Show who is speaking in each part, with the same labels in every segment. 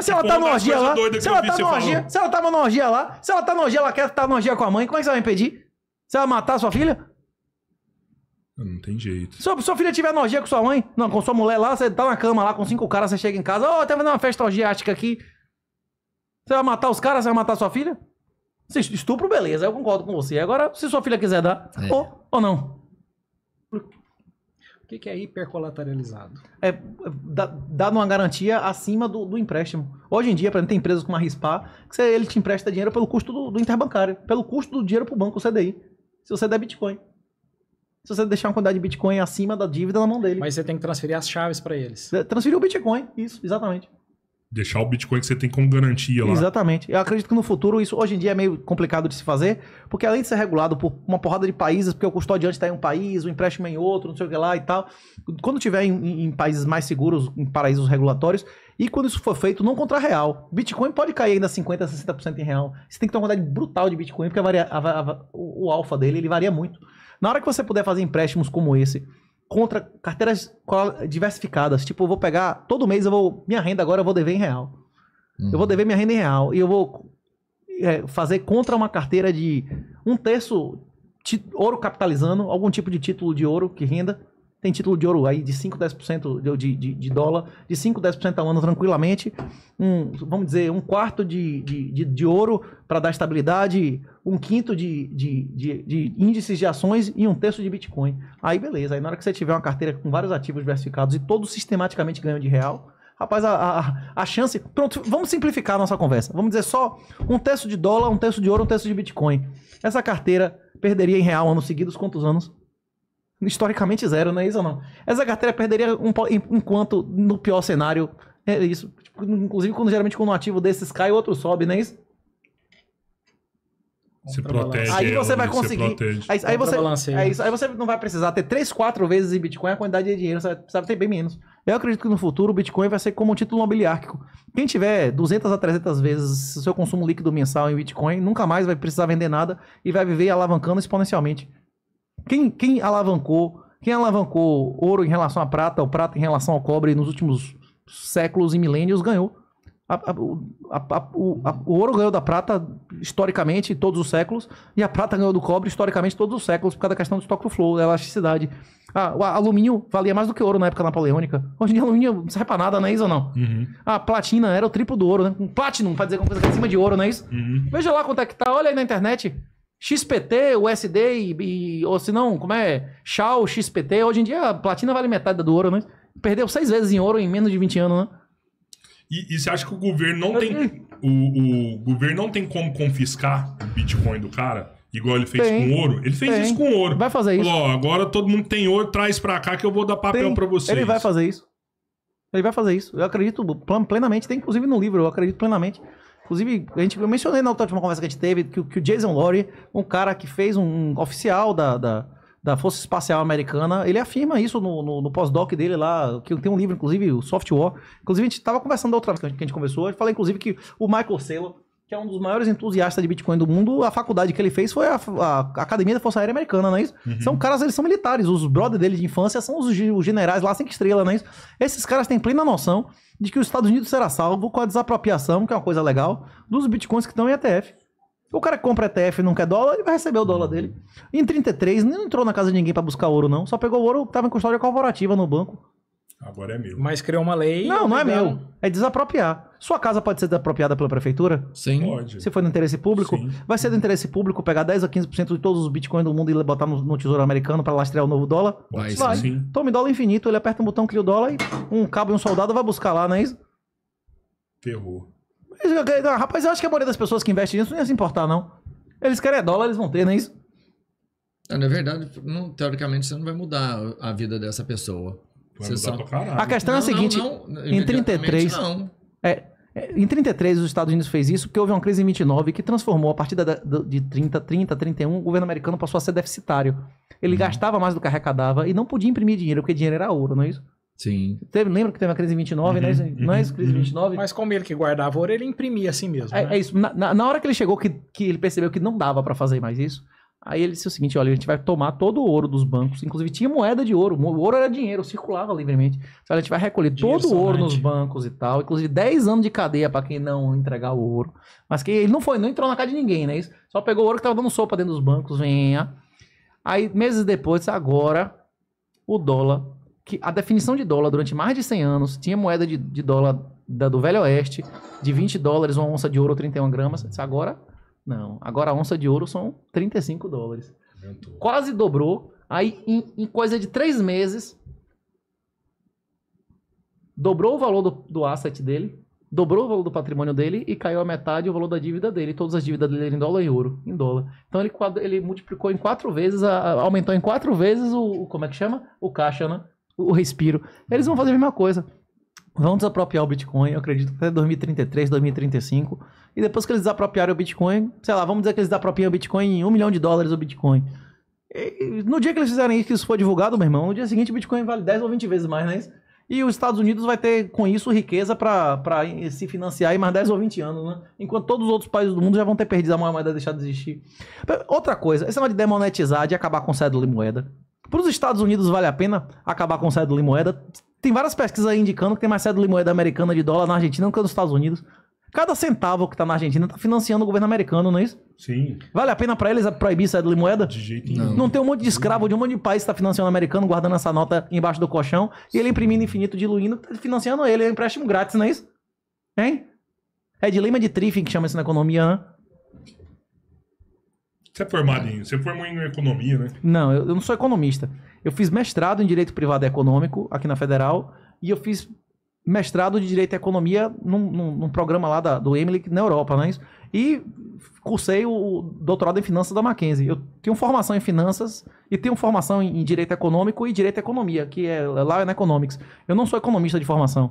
Speaker 1: Se ela, é tá numa, orgia lá, se ela tá numa orgia lá,
Speaker 2: se ela tá numa orgia lá, se ela tá numa orgia, ela quer estar tá numa orgia com a mãe, como é que você vai impedir? Você vai matar a sua filha?
Speaker 1: Não tem jeito.
Speaker 2: Se sua filha tiver orgia com sua mãe, não, com sua mulher lá, você tá na cama lá com cinco caras, você chega em casa, ó, oh, tá vendo uma festa orgiástica aqui. Você vai matar os caras, você vai matar sua filha? Se estupro, beleza, eu concordo com você. Agora, se sua filha quiser dar, é. ou, ou não. O que, que é hipercolateralizado? É, dá, dá uma garantia acima do, do empréstimo. Hoje em dia, para tem empresas como a rispa, que você, ele te empresta dinheiro pelo custo do, do interbancário, pelo custo do dinheiro para o banco, o CDI, se você der Bitcoin. Se você deixar uma quantidade de Bitcoin acima da dívida na mão dele. Mas você tem que transferir as chaves para eles. Transferir o Bitcoin, isso, exatamente
Speaker 1: deixar o Bitcoin que você tem como garantia lá.
Speaker 2: Exatamente. Eu acredito que no futuro isso hoje em dia é meio complicado de se fazer, porque além de ser regulado por uma porrada de países, porque o custodiante está em um país, o empréstimo é em outro, não sei o que lá e tal. Quando tiver em, em países mais seguros, em paraísos regulatórios, e quando isso for feito, não contra real. Bitcoin pode cair ainda 50%, 60% em real. Você tem que ter uma quantidade brutal de Bitcoin, porque a varia, a, a, o, o alfa dele ele varia muito. Na hora que você puder fazer empréstimos como esse, contra carteiras diversificadas. Tipo, eu vou pegar todo mês, eu vou minha renda agora eu vou dever em real. Uhum. Eu vou dever minha renda em real e eu vou é, fazer contra uma carteira de um terço ouro capitalizando, algum tipo de título de ouro que renda tem título de ouro aí de 5, 10% de, de, de dólar, de 5, 10% ao ano tranquilamente. Um, vamos dizer, um quarto de, de, de, de ouro para dar estabilidade, um quinto de, de, de, de, índices de ações e um terço de Bitcoin. Aí beleza, aí na hora que você tiver uma carteira com vários ativos diversificados e todos sistematicamente ganham de real, rapaz, a, a, a, chance. Pronto, vamos simplificar a nossa conversa. Vamos dizer só um terço de dólar, um terço de ouro, um terço de Bitcoin. Essa carteira perderia em real anos seguidos, quantos anos? historicamente zero, não é isso ou não? Essa carteira perderia um, enquanto, no pior cenário, é isso. Tipo, inclusive, quando geralmente quando um ativo desses cai, o outro sobe, não é isso?
Speaker 1: Se protege. Aí você vai conseguir. Aí, aí, você, aí,
Speaker 2: você não vai precisar ter 3, 4 vezes em Bitcoin a quantidade de dinheiro, você vai ter bem menos. Eu acredito que no futuro o Bitcoin vai ser como um título nobiliárquico. Quem tiver 200 a 300 vezes seu consumo líquido mensal em Bitcoin, nunca mais vai precisar vender nada e vai viver alavancando exponencialmente. Quem, quem alavancou? Quem alavancou ouro em relação à prata, ou prata em relação ao cobre nos últimos séculos e milênios ganhou. A, a, a, o, o, ouro ganhou da prata historicamente todos os séculos e a prata ganhou do cobre historicamente todos os séculos por causa da questão do stock flow, da elasticidade. Ah, o alumínio valia mais do que ouro na época napoleônica. Hoje em dia alumínio não serve pra nada, não é isso ou não? Uhum. A platina era o triplo do ouro, né? Um platinum, pra dizer alguma coisa que é acima de ouro, não é isso? Uhum. Veja lá quanto é que tá, olha aí na internet. XPT, USD e, e ou se não, como é? Shao, XPT. Hoje em dia a platina vale metade do ouro, né? Perdeu seis vezes em ouro em menos de 20 anos, né?
Speaker 1: E, e você acha que o governo não tem. Assim. O, o, governo não tem como confiscar o Bitcoin do cara? Igual ele fez tem, com ouro? Ele fez tem. isso com ouro. Vai fazer isso. Falou, ó, agora todo mundo tem ouro, traz pra cá que eu vou dar papel tem. pra vocês. Ele vai fazer isso.
Speaker 2: Ele vai fazer isso. Eu acredito plenamente, tem inclusive no livro, eu acredito plenamente. Inclusive, a gente, eu mencionei na última conversa que a gente teve que, que o Jason Lowry, um cara que fez um, oficial da, da, da, Força Espacial Americana, ele afirma isso no, no, no pós-doc dele lá, que tem um livro, inclusive, o Soft War. Inclusive, a gente estava conversando da outra vez que a gente, que a gente conversou, eu falei, inclusive, que o Michael Saylor que é um dos maiores entusiastas de Bitcoin do mundo, a faculdade que ele fez foi a, a Academia da Força Aérea Americana, não é isso? Uhum. São caras, eles são militares. Os brothers dele de infância são os, os generais lá sem estrela, não é isso? Esses caras têm plena noção de que os Estados Unidos será salvo com a desapropriação, que é uma coisa legal, dos Bitcoins que estão em ETF. O cara que compra ETF e não quer dólar, ele vai receber o dólar dele. Em 33, não entrou na casa de ninguém para buscar ouro, não. Só pegou o ouro que estava em custódia corporativa no banco.
Speaker 1: Agora é meu. Mas criou uma lei. Não, não é meu.
Speaker 2: É desapropriar. Sua casa pode ser apropriada pela prefeitura? Sim. Pode. Se for do interesse público, Sim. vai ser do interesse público pegar 10 a 15% de todos os bitcoins do mundo e botar no, no tesouro americano para lastrear o novo dólar? Vai, vai. Sim. Tome dólar infinito, ele aperta um botão, cria o dólar e um cabo e um soldado vai buscar lá, não é isso? Ferrou. Mas, é, é, é, rapaz, eu acho que a maioria das pessoas que investem nisso não ia se importar, não. Eles querem dólar, eles vão ter, não é isso? Ah, na verdade, não, teoricamente você não vai mudar a vida dessa pessoa. Vai você mudar só... pra caralho. A questão não, é a seguinte, não, não, em 33... Não, é, em 33 os Estados Unidos fez isso porque houve uma crise em 29 que transformou a partir de 30, 30, 31, o governo americano passou a ser deficitário. Ele uhum. gastava mais do que arrecadava e não podia imprimir dinheiro porque dinheiro era ouro, não é isso? Sim. Teve, lembra que teve uma crise em 29, uhum, não é, isso, uhum, não é isso, uhum. crise uhum. 29? Mas como ele que guardava ouro, ele imprimia assim mesmo. É, né? é isso. Na, na, hora que ele chegou, que, que ele percebeu que não dava para fazer mais isso, Aí ele disse o seguinte: olha, a gente vai tomar todo o ouro dos bancos. Inclusive, tinha moeda de ouro. O ouro era dinheiro, circulava livremente. Então, a gente vai recolher dinheiro todo o ouro nos bancos e tal. Inclusive, 10 anos de cadeia para quem não entregar o ouro. Mas que ele não foi, não entrou na casa de ninguém, né? Isso. Só pegou o ouro que tava dando sopa dentro dos bancos, venha. Aí, meses depois, agora, o dólar, que a definição de dólar durante mais de 100 anos, tinha moeda de, de dólar da, do Velho Oeste, de 20 dólares, uma onça de ouro, 31 gramas. Agora não. Agora a onça de ouro são 35 dólares. Quase dobrou. Aí, em, em, coisa de três meses, dobrou o valor do, do asset dele, dobrou o valor do patrimônio dele e caiu a metade o valor da dívida dele. Todas as dívidas dele em dólar e ouro. Em dólar. Então ele, ele multiplicou em quatro vezes, a, aumentou em quatro vezes o, o, Como é que chama? O caixa, né? O, o respiro. Eles vão fazer a mesma coisa vão desapropriar o Bitcoin, eu acredito até 2033, 2035. E depois que eles desapropriarem o Bitcoin, sei lá, vamos dizer que eles desapropriam o Bitcoin em um milhão de dólares o Bitcoin. E, no dia que eles fizerem isso, que isso for divulgado, meu irmão, no dia seguinte o Bitcoin vale 10 ou 20 vezes mais, né? E os Estados Unidos vai ter, com isso, riqueza para se financiar em mais 10 ou 20 anos, né? Enquanto todos os outros países do mundo já vão ter perdido a moeda, deixado de existir. Outra coisa, esse negócio de demonetizar, de acabar com o cédula de moeda. Para os Estados Unidos vale a pena acabar com cédula e moeda? Tem várias pesquisas aí indicando que tem mais cédula e moeda americana de dólar na Argentina do que nos Estados Unidos. Cada centavo que está na Argentina está financiando o governo americano, não é isso? Sim. Vale a pena para eles proibir cédula e moeda? De jeito nenhum. Não. não tem um monte de escravo de um monte de país que está financiando o americano, guardando essa nota embaixo do colchão e ele imprimindo infinito, diluindo, tá financiando ele. É um empréstimo grátis, não é isso? Hein? É dilema de Triffin que chama isso na economia, né? Você é formado
Speaker 1: em. Você formou em economia, né?
Speaker 2: Não, eu, eu não sou economista. Eu fiz mestrado em Direito Privado e Econômico aqui na Federal e eu fiz mestrado de Direito e Economia num, num, num programa lá da, do Emily na Europa, né? E cursei o doutorado em Finanças da Mackenzie. Eu tenho formação em Finanças e tenho formação em Direito Econômico e Direito e Economia, que é lá é na Economics. Eu não sou economista de formação.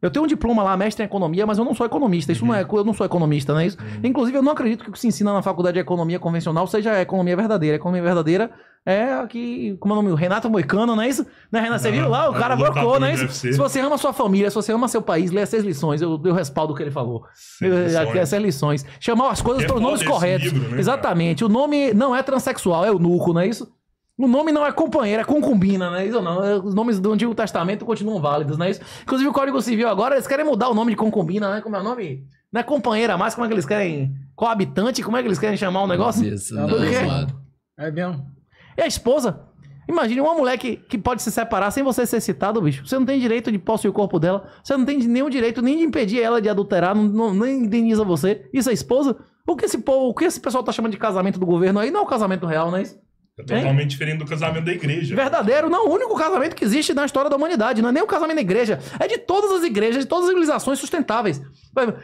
Speaker 2: Eu tenho um diploma lá, mestre em economia, mas eu não sou economista. Isso uhum. não é, uhum. eu não sou economista, não é isso? Uhum. Inclusive, eu não acredito que o que se ensina na faculdade de economia convencional seja a economia verdadeira. A economia verdadeira é aqui, como é o nome? O Renato Moicano, não é isso? Né, Renato? Você viu lá? O cara é brocou, não é isso? Se você ama sua família, se você ama seu país, lê essas lições. Eu, eu respaldo o que ele falou. Lições. Essas lições. Chamar as coisas pelos nomes corretos. Livro, né, Exatamente. Cara? O nome não é transexual, é eunuco, não é isso? O nome não é companheira, é concubina, né? Isso não. É, os nomes do Antigo Testamento continuam válidos, não é isso? Inclusive o Código Civil agora, eles querem mudar o nome de concubina, né? Como é o nome? Não é companheira mais, como é que eles querem? Coabitante, como é que eles querem chamar o negócio? Isso, não, é, é mesmo. É a esposa. Imagine uma mulher que, que pode se separar sem você ser citado, bicho. Você não tem direito de possuir o corpo dela. Você não tem nenhum direito nem de impedir ela de adulterar, não, não, nem indeniza você. Isso é esposa? O que esse povo, o que esse pessoal tá chamando de casamento do governo
Speaker 1: aí não é o casamento real, não é isso? É totalmente diferente do casamento da igreja.
Speaker 2: Verdadeiro, não. O único casamento que existe na história da humanidade. Não é nem o casamento da igreja. É de todas as igrejas, de todas as civilizações sustentáveis.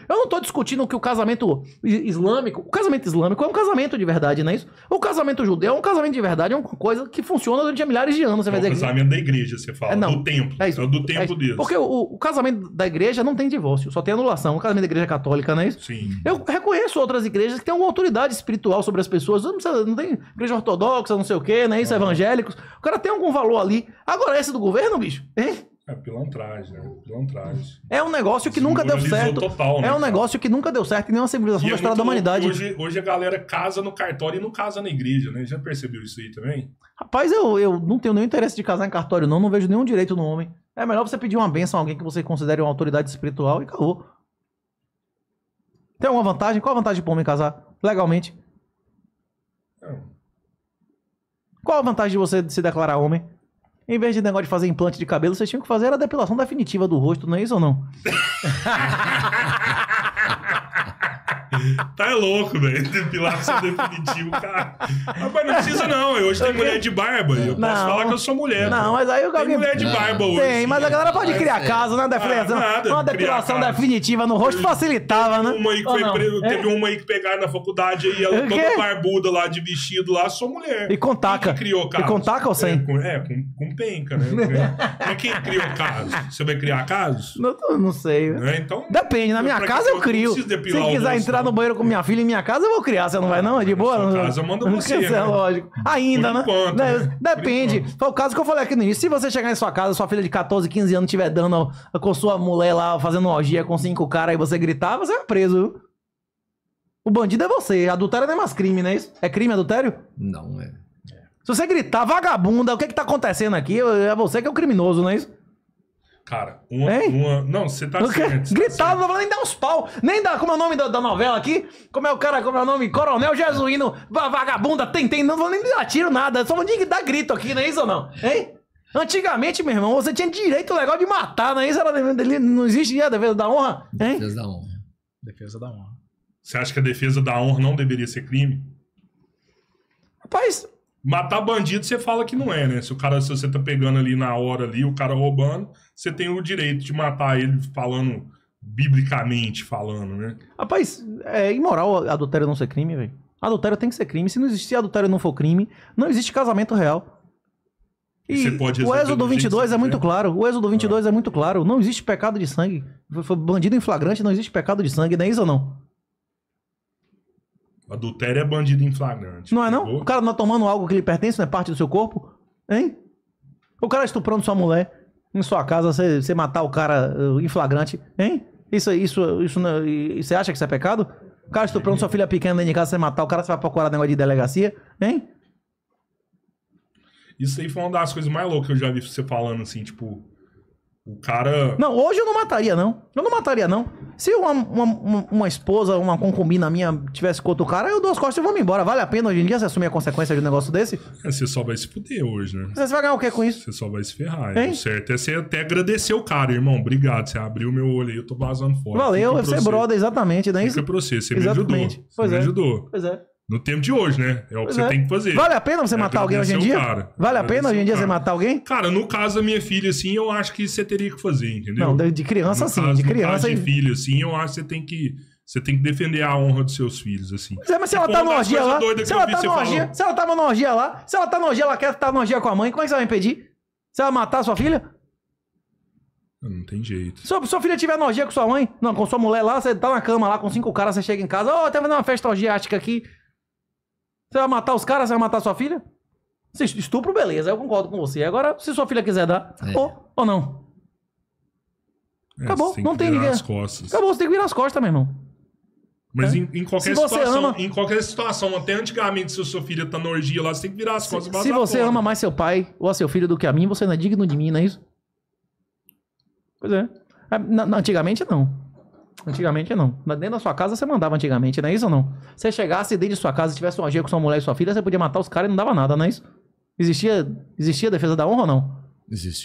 Speaker 2: Eu não tô discutindo que o casamento islâmico. O casamento islâmico é um casamento de verdade, não é isso? O casamento judeu é um casamento de verdade, é uma coisa que funciona durante milhares de anos. Você é vai é o casamento que... da igreja, você fala. É, não, do templo. É, isso, é do templo é deles. Porque o, o, casamento da igreja não tem divórcio, só tem anulação. O casamento da igreja católica, não é isso? Sim. Eu reconheço outras igrejas que têm uma autoridade espiritual sobre as pessoas. Não, precisa, não tem igreja ortodoxa, não sei o quê, não é isso? Ah. Evangélicos. O cara tem algum valor ali. Agora, esse do governo, bicho, hein?
Speaker 1: É pilantragem, né? Pilantragem.
Speaker 2: É um negócio que nunca deu certo. Total, né, é um negócio cara? que nunca deu certo em nenhuma civilização e da é história da humanidade. Hoje,
Speaker 1: hoje a galera casa no cartório e não casa na igreja, né? Já percebeu isso aí também?
Speaker 2: Rapaz, eu, eu não tenho nenhum interesse de casar em cartório, não. Não vejo nenhum direito no homem. É melhor você pedir uma benção a alguém que você considere uma autoridade espiritual e acabou. Tem alguma vantagem? Qual a vantagem pro homem casar? Legalmente. Não. Qual a vantagem de você se declarar homem? Em vez de negócio de fazer implante de cabelo, vocês tinham que fazer a depilação definitiva do rosto, não é isso ou não?
Speaker 1: tá é louco, velho. Depilação definitivo, cara. Mas não precisa não. Eu hoje tem mulher de barba. Eu não, posso falar que eu sou mulher. Não, mas aí o Tem mulher de barba hoje. Tem, mas a galera pode mas criar é. caso, né? Definição. Ah, nada, uma depilação definitiva no rosto facilitava, né? Uma aí que foi preso, é. teve uma aí que pegaram na faculdade e ela toda barbuda lá, de vestido lá, sou mulher. E contaca. Quem que criou caso? E contaca ou sem? É, com, é, com, com penca, né? mas quem criou caso? Você vai criar casos? Não, não sei. Né? Então, Depende, na minha casa eu, eu crio. Se quiser entrar
Speaker 2: no banheiro com minha filha em minha casa, eu vou criar. Você não vai, não? É de boa? No né? eu mando você. Isso é né? lógico. Ainda, né? Enquanto, né? né? Depende. Foi o caso que eu falei aqui no início. Se você chegar em sua casa, sua filha de 14, 15 anos estiver dando com sua mulher lá, fazendo orgia com cinco caras, e você gritar, você é preso. O bandido é você. Adultério não é mais crime, não é isso? É crime adultério? Não, é. Se você gritar, vagabunda, o que é que tá acontecendo aqui? É você que é o criminoso, não é isso? Cara, uma. Hein? uma... Não, você tá certo. Tá gritava, não vou nem dar uns pau. Nem dá. Como é o nome da, da, novela aqui? Como é o cara, como é o nome? Coronel Jesuíno, vagabunda, tem, tem. Não vou nem dar tiro, nada. Só vou dar grito aqui, não é isso ou não? Hein? Antigamente, meu irmão, você tinha direito legal de matar, não é isso? Era, não existe a defesa da honra?
Speaker 1: Hein? Defesa da honra. Defesa da honra. Você acha que a defesa da honra não deveria ser crime? Rapaz, Matar bandido, você fala que não é, né? Se o cara, se você tá pegando ali na hora ali, o cara roubando, você tem o direito de matar ele falando, biblicamente falando, né?
Speaker 2: Rapaz, é imoral adultério não ser crime, velho. Adultério tem que ser crime. Se não existir adultério não for crime, não existe casamento real. E o Êxodo 22 é muito claro. O Êxodo 22 ah. é muito claro. Não existe pecado de sangue. Bandido em flagrante não existe pecado de sangue, não é isso ou não?
Speaker 1: Adultério é bandido em flagrante.
Speaker 2: Não é não? Pegou? O cara não tá tomando algo que lhe pertence, não é parte do seu corpo? Hein? O cara tá estuprando sua mulher em sua casa, você, matar o cara uh, em flagrante, hein? Isso, isso, isso, você acha que isso é pecado? O cara tá estuprando sua filha pequena dentro de casa, você matar o cara, você vai procurar negócio de delegacia,
Speaker 1: hein? Isso aí foi uma das coisas mais loucas que eu já vi você falando, assim, tipo... O cara. Não, hoje
Speaker 2: eu não mataria, não. Eu não mataria, não. Se uma, uma, uma esposa, uma concubina minha tivesse com outro cara, eu dou as costas e vou me embora. Vale a pena hoje em dia você assumir a consequência de um negócio desse?
Speaker 1: É, você só vai se fuder hoje, né?
Speaker 2: Você vai ganhar o que com
Speaker 1: isso? Você só vai se ferrar. Hein? O é certo é você até agradecer o cara, irmão. Obrigado. Você abriu meu olho aí, eu tô vazando fora. Valeu, você é brother,
Speaker 2: exatamente. Não é isso? Fica pra você, você exatamente. me ajudou. Pois você é. me ajudou.
Speaker 1: Pois é. No tempo de hoje, né? É o que pois você é. tem que fazer. Vale a pena você é, matar alguém hoje em dia? Cara. Vale
Speaker 2: a pena hoje em dia você matar alguém?
Speaker 1: Cara, no caso da minha filha, assim, eu acho que você teria que fazer, entendeu? Não, de criança, sim. De criança. No de filho, assim, eu acho que você tem que. Você tem que defender a honra dos seus filhos, assim. É, mas, tá mas tá se ela tá na orgia lá. Se ela, vi, tá orgia,
Speaker 2: se ela tá na orgia lá. Se ela tá na orgia, ela quer estar tá na orgia com a mãe. Como é que você vai impedir? Você vai matar a sua filha?
Speaker 1: Não tem jeito. Se
Speaker 2: sua filha tiver na orgia com sua mãe, não, com sua mulher lá, você tá na cama lá com cinco caras, você chega em casa, ó, oh, tá vendo uma festa orgiástica aqui. Você vai matar os caras? Você vai matar sua filha? Se estupro, beleza, eu concordo com você. Agora, se sua filha quiser dar, é. ou, ou não.
Speaker 1: É, Acabou, não tem ninguém. Acabou, você
Speaker 2: tem que virar as costas, meu irmão.
Speaker 1: Mas é. em, em, qualquer situação, ama... em qualquer situação, até antigamente, se sua filha tá na orgia lá, você tem que virar as costas. Se, se você ama mais seu
Speaker 2: pai ou a seu filho do que a mim, você não é digno de mim, não é isso? Pois é. é na, na, antigamente, não. Antigamente não. Dentro da sua casa você mandava antigamente, não é isso ou não? Você chegasse dentro de sua casa e tivesse um agir com sua mulher e sua filha, você podia matar os caras e não dava nada, não é isso? Existia, existia defesa da honra ou não? Existe.